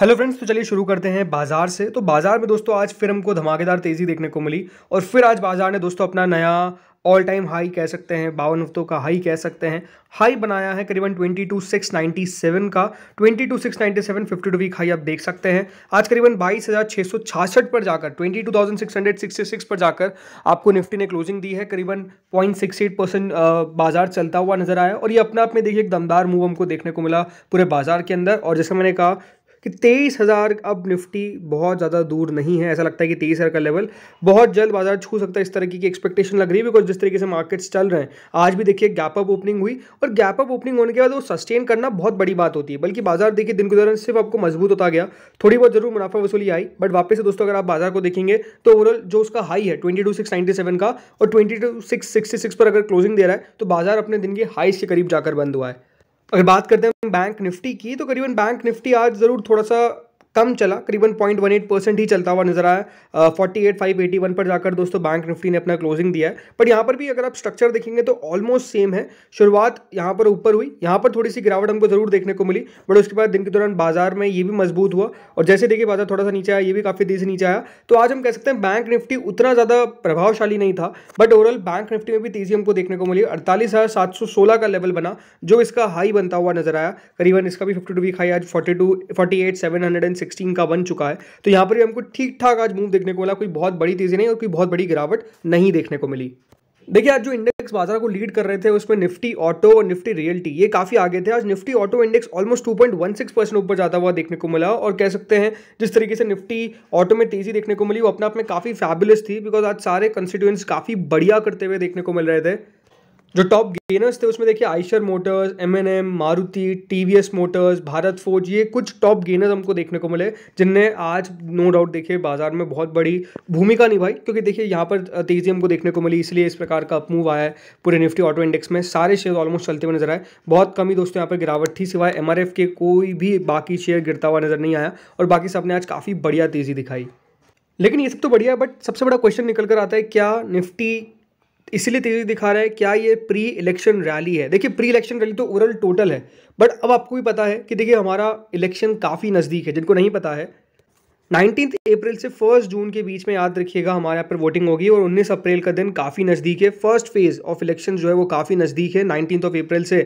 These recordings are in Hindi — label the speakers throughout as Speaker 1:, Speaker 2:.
Speaker 1: हेलो फ्रेंड्स तो चलिए शुरू करते हैं बाजार से तो बाजार में दोस्तों आज फिर हमको धमाकेदार तेज़ी देखने को मिली और फिर आज बाजार ने दोस्तों अपना नया ऑल टाइम हाई कह सकते हैं बावन हफ्तों का हाई कह सकते हैं हाई बनाया है करीबन twenty two six ninety seven का twenty two six ninety seven fifty two week high आप देख सकते हैं आज करीबन बाईस हज़ार छः सौ छियासठ पर जाकर twenty two thousand six hundred sixty six पर जाकर आपको निफ्टी ने क्लोजिंग दी है करीबन पॉइंट सिक्स एट परसेंट बाजार चलता हुआ नजर आया और ये अपने आप में देखिए एक दमदार मूव हमको देखने को मिला पूरे बाजार के अंदर और जैसे मैंने कहा कि तेईस हज़ार अब निफ्टी बहुत ज़्यादा दूर नहीं है ऐसा लगता है कि तेईस हज़ार का लेवल बहुत जल्द बाजार छू सकता है इस तरह की एक्सपेक्टेशन लग रही है बिकॉज जिस तरीके से मार्केट्स चल रहे हैं आज भी देखिए गैप अप ओपनिंग हुई और गैप अप ओपनिंग होने के बाद वो सस्टेन करना बहुत बड़ी बात होती है बल्कि बाजार देखिए दिन के दौरान सिर्फ आपको मजबूत होता गया थोड़ी बहुत जरूर मुनाफा वसूली आई बट वापस से दोस्तों अगर आप बाजार को देखेंगे तो ओवरऑल जो उसका हाई है twenty two six ninety seven का और twenty two six sixty six पर अगर क्लोजिंग दे रहा है तो बाजार अपने दिन के हाई के करीब जाकर बंद हुआ है अगर बात करते हैं बैंक निफ्टी की तो करीबन बैंक निफ्टी आज ज़रूर थोड़ा सा कम चला करीबन पॉइंट वन एट परसेंट ही चलता हुआ नजर आया forty eight five eighty one पर जाकर दोस्तों बैंक निफ्टी ने अपना क्लोजिंग दिया है बट यहाँ पर भी अगर आप स्ट्रक्चर देखेंगे तो ऑलमोस्ट सेम है शुरुआत यहाँ पर ऊपर हुई यहाँ पर थोड़ी सी गिरावट हमको जरूर देखने को मिली बट उसके बाद दिन के दौरान बाजार में ये भी मजबूत हुआ और जैसे देखिए बाजार थोड़ा सा नीचे आया ये भी काफ़ी तेजी नीचे आया तो आज हम कह सकते हैं बैंक निफ्टी उतना ज़्यादा प्रभावशाली नहीं था बट ओवरऑल बैंक निफ्टी में भी तेजी हमको देखने को मिली अड़तालीस हज़ार सात सौ सोलह का लेवल बना जो इसका हाई बनता हुआ नजर आया करीबन इसका भी फिफ्टी टू वीक हाई आज forty two forty eight seven hundred and sixteen का बन चुका है तो यहाँ पर भी हमको ठीक ठाक आज मूव देखने को मिला कोई बहुत बड़ी तेज़ी नहीं और कोई बहुत बड़ी गिरावट नहीं देखने को मिली देखिए आज जो इंडेक्स बाजार को लीड कर रहे थे उसमें निफ्टी ऑटो और निफ्टी रियल्टी ये काफी आगे थे आज Nifty auto index almost 2.16 percent ऊपर जाता हुआ देखने को मिला और कह सकते हैं जिस तरीके से निफ्टी ऑटो में तेजी देखने को मिली वो अपने आप में काफी फैबुलस थी बिकॉज आज सारे कंस्टिट्यूएंट्स काफी बढ़िया करते हुए देखने को मिल रहे थे जो टॉप गेनर्स थे उसमें देखिए Eicher motors M and M Maruti T V S motors Bharat forge ये कुछ टॉप गेनर्स हमको देखने को मिले जिनने आज नो डाउट देखिए बाजार में बहुत बड़ी भूमिका निभाई क्योंकि देखिए यहाँ पर तेजी हमको देखने को मिली इसलिए इस प्रकार का अपमूव आया है पूरे निफ्टी ऑटो इंडेक्स में सारे शेयर ऑलमोस्ट चलते हुए नजर आए बहुत कमी दोस्तों यहाँ पर गिरावट थी सिवाय एम आर एफ के कोई भी बाकी शेयर गिरता हुआ नजर नहीं आया और बाकी सबने आज काफ़ी बढ़िया तेज़ी दिखाई लेकिन ये सब तो बढ़िया है बट सबसे बड़ा क्वेश्चन निकल कर आता है क्या निफ्टी इसीलिए तेजी दिखा रहा है क्या ये प्री इलेक्शन रैली है देखिए प्री इलेक्शन रैली तो ओवरऑल टोटल है बट अब आपको भी पता है कि देखिए हमारा इलेक्शन काफ़ी नज़दीक है जिनको नहीं पता है नाइनटीन अप्रैल से फर्स्ट जून के बीच में याद रखिएगा हमारे यहाँ पर वोटिंग होगी और 19 अप्रैल का दिन काफ़ी नज़दीक है फर्स्ट फेज़ ऑफ इलेक्शन जो है वो काफ़ी नज़दीक है नाइनटीन ऑफ अप्रैल से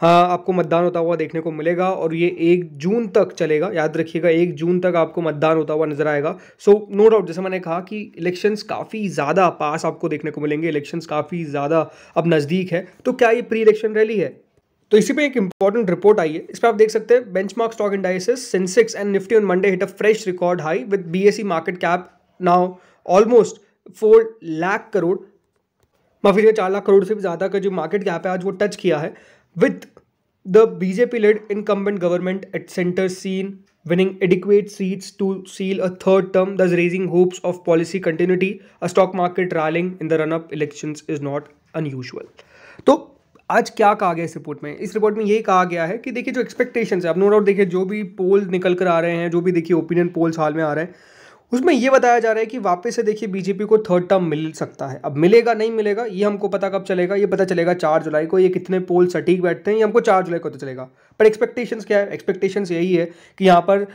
Speaker 1: हाँ, आपको मतदान होता हुआ देखने को मिलेगा और ये एक जून तक चलेगा याद रखिएगा एक जून तक आपको मतदान होता हुआ नजर आएगा सो नो डाउट जैसे मैंने कहा कि इलेक्शंस काफ़ी ज़्यादा पास आपको देखने को मिलेंगे इलेक्शंस काफ़ी ज़्यादा अब नज़दीक है तो क्या ये प्री इलेक्शन रैली है तो इसी पे एक इंपॉर्टेंट रिपोर्ट आई है इस पर आप देख सकते हैं benchmark stock indices Sensex and Nifty on Monday hit a fresh record high with BSE market cap now almost four lakh crore माफी चार लाख करोड़ से भी ज़्यादा का जो मार्केट कैप है आज वो टच किया है With the BJP led incumbent government at center seen winning adequate seats to seal a third term, thus raising hopes of policy continuity, a stock market rallying in the run up elections is not unusual. to आज क्या कहा गया इस रिपोर्ट में इस रिपोर्ट में ये कहा गया है कि देखिए जो एक्सपेक्टेशंस है अब नो डाउट देखिए जो भी पोल निकल कर आ रहे हैं जो भी देखिए ओपिनियन पोल्स हाल में आ रहे हैं उसमें यह बताया जा रहा है कि वापस से देखिए बीजेपी को थर्ड टर्म मिल सकता है अब मिलेगा नहीं मिलेगा ये हमको पता कब चलेगा ये पता चलेगा चार जुलाई को ये कितने पोल सटीक बैठते हैं ये हमको चार जुलाई को पता तो चलेगा पर एक्सपेक्टेशंस क्या है एक्सपेक्टेशंस यही है कि यहाँ पर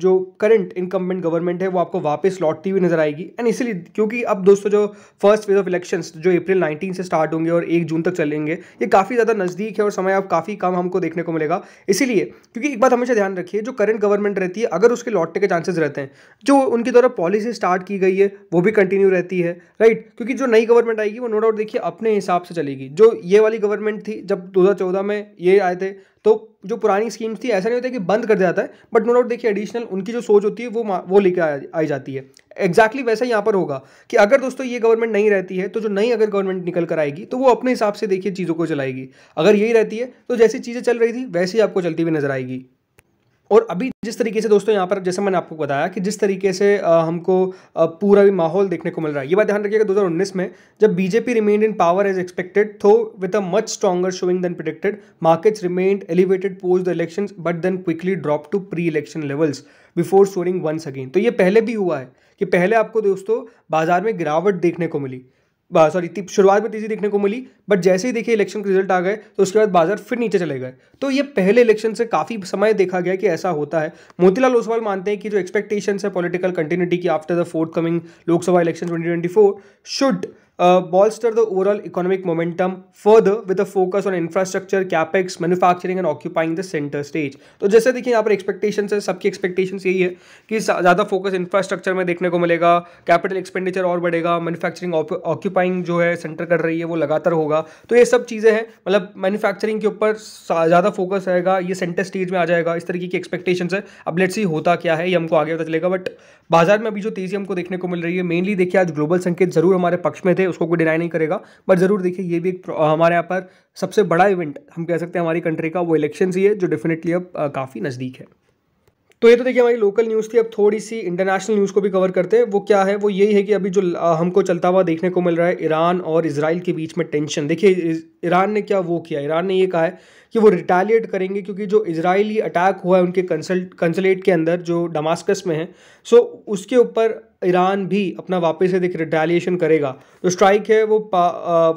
Speaker 1: जो करंट इनकम्बेंट गवर्नमेंट है वो आपको वापस लौटती हुई नजर आएगी एंड इसीलिए क्योंकि अब दोस्तों जो फर्स्ट फेज ऑफ इलेक्शन जो अप्रैल नाइनटीन से स्टार्ट होंगे और एक जून तक चलेंगे ये काफ़ी ज़्यादा नज़दीक है और समय अब काफ़ी कम हमको देखने को मिलेगा इसीलिए क्योंकि एक बात हमेशा ध्यान रखिए जो करंट गवर्नमेंट रहती है अगर उसके लौटने के चांसेस रहते हैं जो उनकी द्वारा पॉलिसी स्टार्ट की गई है वो भी कंटिन्यू रहती है राइट क्योंकि जो नई गवर्नमेंट आएगी वो नो डाउट देखिए अपने हिसाब से चलेगी जो ये वाली गवर्नमेंट थी जब दो में ये आए थे तो जो पुरानी स्कीम्स थी ऐसा नहीं होता कि बंद कर जाता है बट नो डाउट देखिए एडिशनल उनकी जो सोच होती है वो वो लेकर आई जाती है एग्जैक्टली वैसा यहाँ पर होगा कि अगर दोस्तों ये गवर्नमेंट नहीं रहती है तो जो नई अगर गवर्नमेंट निकल कर आएगी तो वो अपने हिसाब से देखिए चीज़ों को चलाएगी अगर यही रहती है तो जैसी चीज़ें चल रही थी वैसी आपको चलती हुई नजर आएगी और अभी जिस तरीके से दोस्तों यहाँ पर जैसे मैंने आपको बताया कि जिस तरीके से हमको पूरा भी माहौल देखने को मिल रहा है ये बात ध्यान रखिएगा 2019 में जब BJP remained in power as expected though with a much stronger showing than predicted markets remained elevated post the election but then quickly drop to pre election levels before soaring once again तो ये पहले भी हुआ है कि पहले आपको दोस्तों बाजार में गिरावट देखने को मिली सॉरी शुरुआत में तेजी देखने को मिली बट जैसे ही देखिए इलेक्शन के रिजल्ट आ गए तो उसके बाद बाजार फिर नीचे चले गए तो ये पहले इलेक्शन से काफ़ी समय देखा गया कि ऐसा होता है मोतीलाल ओसवाल मानते हैं कि जो एक्सपेक्टेशंस है पॉलिटिकल कंटिन्यूटी की after the forthcoming Lok Sabha election twenty should uh, bolster the overall economic momentum further with a focus on infrastructure capex manufacturing and occupying the center stage तो जैसे देखिए यहाँ पर एक्सपेक्टेशंस है सबकी एक्सपेक्टेशंस यही है कि ज़्यादा फोकस इंफ्रास्ट्रक्चर में देखने को मिलेगा कैपिटल एक्सपेंडिचर और बढ़ेगा मैन्युफैक्चरिंग ऑक्यूपाइंग जो है सेंटर कर रही है वो लगातार होगा तो ये सब चीज़ें हैं मतलब मैन्युफैक्चरिंग के ऊपर ज़्यादा फोकस रहेगा ये सेंटर स्टेज में आ जाएगा इस तरीके की एक्सपेक्टेशंस है अब लेट्स सी होता क्या है ये हमको आगे पता चलेगा बट बाजार में अभी जो तेजी हमको देखने को मिल रही है मेनली देखिए आज ग्लोबल संकेत जरूर हमारे पक्ष में थे उसको कोई डिनाई नहीं करेगा बट जरूर देखिए ये भी एक हमारे यहाँ पर सबसे बड़ा इवेंट हम कह सकते हैं हमारी कंट्री का वो इलेक्शन ही है जो डेफिनेटली अब काफ़ी नज़दीक है तो ये तो देखिए हमारी लोकल न्यूज़ थी अब थोड़ी सी इंटरनेशनल न्यूज़ को भी कवर करते हैं वो क्या है वो यही है कि अभी जो हमको चलता हुआ देखने को मिल रहा है ईरान और इसराइल के बीच में टेंशन देखिए ईरान ने क्या वो किया ईरान ने ये कहा है कि वो रिटेलिएट करेंगे क्योंकि जो इसराइली अटैक हुआ है उनके कंसल्ट कंसलेट के अंदर जो डमास्कस में है सो उसके ऊपर ईरान भी अपना वापस से देख रिटेलिएशन करेगा जो स्ट्राइक है वो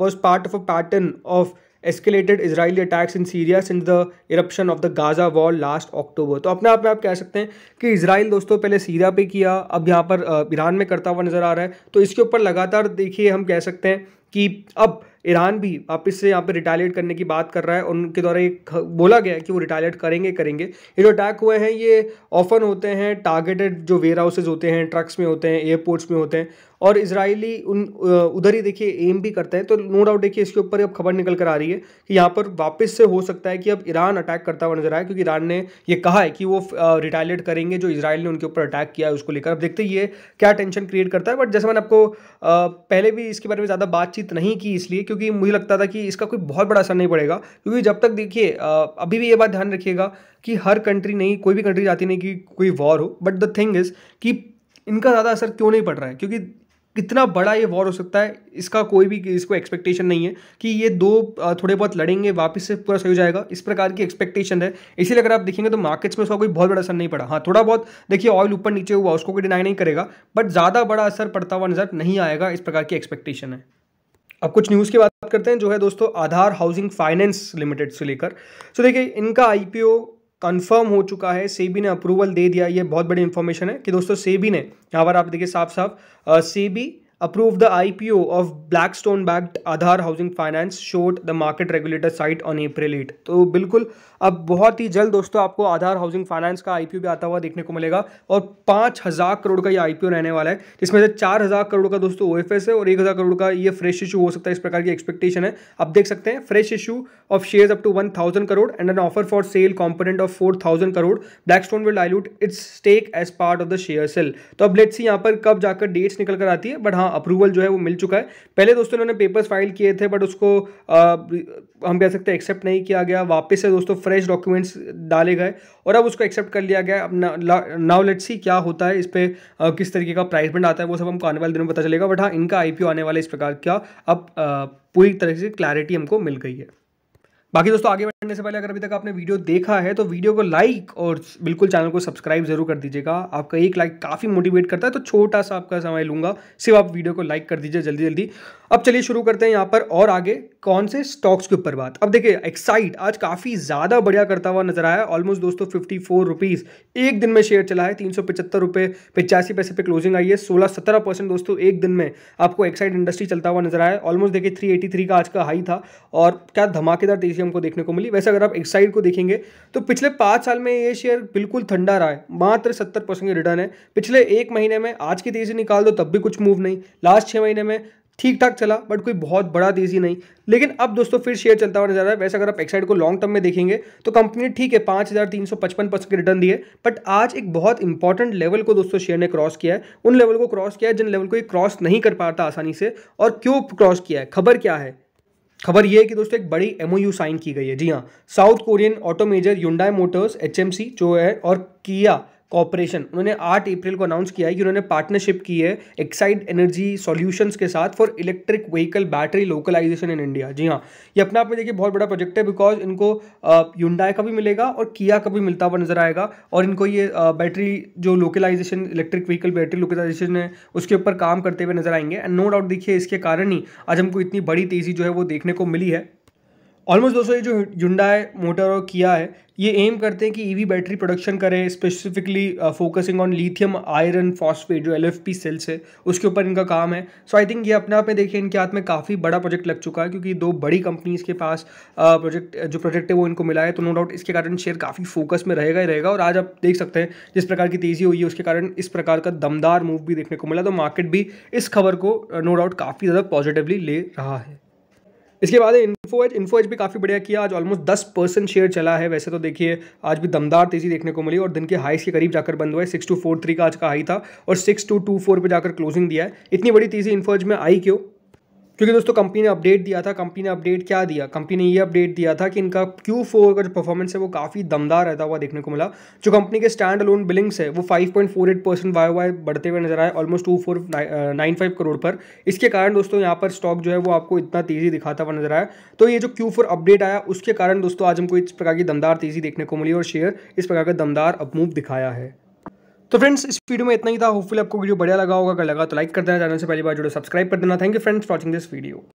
Speaker 1: was part of a pattern of escalated Israeli attacks in Syria since the eruption of the Gaza war last October तो अपने आप में आप कह सकते हैं कि इसराइल दोस्तों पहले सीरिया पे किया अब यहाँ पर ईरान में करता हुआ नज़र आ रहा है तो इसके ऊपर लगातार देखिए हम कह सकते हैं कि अब ईरान भी वापस से यहाँ पर रिटालिएट करने की बात कर रहा है और उनके द्वारा एक बोला गया है कि वो रिटालिएट करेंगे करेंगे ये जो अटैक हुए हैं ये ऑफन होते हैं टारगेटेड जो वेयर हाउसेज होते हैं ट्रक्स में होते हैं एयरपोर्ट्स में होते हैं और इसराइली उन उधर ही देखिए एम भी करते हैं तो नो डाउट देखिए इसके ऊपर अब खबर निकल कर आ रही है कि यहाँ पर वापस से हो सकता है कि अब ईरान अटैक करता हुआ नजर आए क्योंकि ईरान ने यह कहा है कि वो रिटायलेट करेंगे जो इसराइल ने उनके ऊपर अटैक किया है उसको लेकर अब देखते ये क्या टेंशन क्रिएट करता है बट जैसे मैंने आपको पहले भी इसके बारे में ज़्यादा बातचीत नहीं की इसलिए क्योंकि मुझे लगता था कि इसका कोई बहुत बड़ा असर नहीं पड़ेगा क्योंकि जब तक देखिए अभी भी ये बात ध्यान रखिएगा कि हर कंट्री नहीं कोई भी कंट्री चाहती नहीं कि कोई वॉर हो बट द थिंग इज़ कि इनका ज़्यादा असर क्यों नहीं पड़ रहा है क्योंकि कितना बड़ा ये वॉर हो सकता है इसका कोई भी इसको एक्सपेक्टेशन नहीं है कि ये दो थोड़े बहुत लड़ेंगे वापस से पूरा सही हो जाएगा इस प्रकार की एक्सपेक्टेशन है इसीलिए अगर आप देखेंगे तो मार्केट्स में उसका कोई बहुत बड़ा असर नहीं पड़ा हाँ थोड़ा बहुत देखिए ऑयल ऊपर नीचे हुआ उसको कोई डिनाई नहीं करेगा बट ज़्यादा बड़ा असर पड़ता हुआ नज़र नहीं आएगा इस प्रकार की एक्सपेक्टेशन है अब कुछ न्यूज़ की बात करते हैं जो है दोस्तों आधार हाउसिंग फाइनेंस लिमिटेड से लेकर सो तो देखिए इनका आईपीओ कंफर्म हो चुका है सेबी ने अप्रूवल दे दिया ये बहुत बड़ी इन्फॉर्मेशन है कि दोस्तों सेबी ने यहाँ पर आप देखिए साफ साफ SEBI approved the IPO of Blackstone backed Aadhar Housing Finance showed the market regulator site on April 8 तो बिल्कुल अब बहुत ही जल्द दोस्तों आपको आधार हाउसिंग फाइनेंस का आईपीओ भी आता हुआ देखने को मिलेगा और पाँच हज़ार करोड़ का ये आईपीओ रहने वाला है जिसमें से चार हज़ार करोड़ का दोस्तों ओ है और एक हज़ार करोड़ का ये फ्रेश इशू हो सकता है इस प्रकार की एक्सपेक्टेशन है आप देख सकते हैं fresh issue of share up to one thousand crore and an offer for sale component of four thousand crore stone will dilute its stake as part of the share sale तो अब लेट्स यहाँ पर कब जाकर डेट्स निकल कर आती है बट हाँ हाँ अप्रूवल जो है वो मिल चुका है पहले दोस्तों इन्होंने पेपर्स फाइल किए थे बट उसको आ, हम कह सकते हैं एक्सेप्ट नहीं किया गया वापस से दोस्तों फ्रेश डॉक्यूमेंट्स डाले गए और अब उसको एक्सेप्ट कर लिया गया अब नाउ लेट्स सी क्या होता है इस पर किस तरीके का प्राइस बैंड आता है वो सब हमको आने वाले दिनों में पता चलेगा बट हाँ इनका आई आने वाला इस प्रकार का अब पूरी तरह से क्लैरिटी हमको मिल गई है बाकी दोस्तों आगे बढ़ने से पहले अगर अभी तक आपने वीडियो देखा है तो वीडियो को लाइक और बिल्कुल चैनल को सब्सक्राइब जरूर कर दीजिएगा आपका एक लाइक काफ़ी मोटिवेट करता है तो छोटा सा आपका समय लूंगा सिर्फ आप वीडियो को लाइक कर दीजिए जल्दी जल्दी अब चलिए शुरू करते हैं यहाँ पर और आगे कौन से स्टॉक्स के ऊपर बात अब देखिए एक्साइट आज काफ़ी ज़्यादा बढ़िया करता हुआ नजर आया ऑलमोस्ट दोस्तों फिफ्टी फोर रुपीज़ एक दिन में शेयर चला है तीन सौ पचहत्तर रुपये पैसे पे क्लोजिंग आई है सोलह सत्रह परसेंट दोस्तों एक दिन में आपको एक्साइट इंडस्ट्री चलता हुआ नजर आया ऑलमोस्ट देखिए थ्री एटी थ्री का आज का हाई था और क्या धमाकेदार तेजी चीज़ें हमको देखने को मिली वैसे अगर आप एक्साइड को देखेंगे तो पिछले पाँच साल में ये शेयर बिल्कुल ठंडा रहा है मात्र सत्तर परसेंट रिटर्न है पिछले एक महीने में आज की तेज़ी निकाल दो तब भी कुछ मूव नहीं लास्ट छः महीने में ठीक ठाक चला बट कोई बहुत बड़ा तेजी नहीं लेकिन अब दोस्तों फिर शेयर चलता हुआ नजर आ रहा है वैसे अगर आप एक्साइड को लॉन्ग टर्म में देखेंगे तो कंपनी ठीक है पाँच हज़ार तीन सौ पचपन परसेंट रिटर्न दिए बट आज एक बहुत इंपॉर्टेंट लेवल को दोस्तों शेयर ने क्रॉस किया है उन लेवल को क्रॉस किया है जिन लेवल को ये क्रॉस नहीं कर पाता आसानी से और क्यों क्रॉस किया है खबर क्या है खबर यह है कि दोस्तों एक बड़ी एमओयू साइन की गई है जी हाँ South Korean automajor Hyundai Motors HMC जो है और किया कॉपरेशन उन्होंने आठ अप्रैल को अनाउंस किया है कि उन्होंने पार्टनरशिप की है एक्साइड एनर्जी सॉल्यूशंस के साथ for electric vehicle battery localisation in India जी हाँ ये अपने आप में देखिए बहुत बड़ा प्रोजेक्ट है बिकॉज इनको यूंडाई का भी मिलेगा और किया का भी मिलता हुआ नजर आएगा और इनको ये बैटरी जो localisation electric vehicle battery localisation है उसके ऊपर काम करते हुए नजर आएंगे एंड नो डाउट देखिए इसके कारण ही आज हमको इतनी बड़ी तेज़ी जो है वो देखने को मिली है ऑलमोस्ट दोस्तों ये जो है मोटर और किया है ये एम करते हैं कि ईवी बैटरी प्रोडक्शन करें specifically focusing on lithium iron phosphate जो एलएफपी सेल्स है उसके ऊपर इनका काम है सो आई थिंक ये अपने आप में देखिए इनके हाथ में काफ़ी बड़ा प्रोजेक्ट लग चुका है क्योंकि दो बड़ी कंपनीज़ के पास प्रोजेक्ट uh, जो प्रोजेक्ट है वो इनको मिला है तो नो डाउट इसके कारण शेयर काफ़ी फोकस में रहेगा ही रहेगा और आज आप देख सकते हैं जिस प्रकार की तेज़ी हुई है उसके कारण इस प्रकार का दमदार मूव भी देखने को मिला तो मार्केट भी इस खबर को नो डाउट काफ़ी ज़्यादा पॉजिटिवली ले रहा है इसके बाद है इन्फो एज इन्फो एज भी काफ़ी बढ़िया किया आज ऑलमोस्ट दस परसेंट शेयर चला है वैसे तो देखिए आज भी दमदार तेजी देखने को मिली और दिन के हाइस के करीब जाकर बंद हुआ है सिक्स टू फोर थ्री का आज का हाई था और सिक्स टू टू फोर पर जाकर क्लोजिंग दिया है इतनी बड़ी तेजी इन्फो एज में आई क्यों क्योंकि दोस्तों कंपनी ने अपडेट दिया था कंपनी ने अपडेट क्या दिया कंपनी ने ये अपडेट दिया था कि इनका क्यू फोर का जो परफॉर्मेंस है वो काफ़ी दमदार रहता हुआ देखने को मिला जो कंपनी के स्टैंड अलोन बिलिंग्स है वो five point four eight percent Y Y बढ़ते हुए नजर आए almost two four nine five crore पर इसके कारण दोस्तों यहाँ पर स्टॉक जो है वो आपको इतना तेज़ी दिखाता हुआ नजर आया तो ये जो क्यू फोर अपडेट आया उसके कारण दोस्तों आज हमको इस प्रकार की दमदार तेज़ी देखने को मिली और शेयर इस प्रकार का दमदार अपमूव दिखाया है तो फ्रेंड्स इस वीडियो में इतना ही था होपफुल आपको वीडियो बढ़िया लगा होगा अगर लगा तो लाइक कर देना चैनल से पहली बार जुड़े सब्सक्राइब कर देना thank you friends watching this video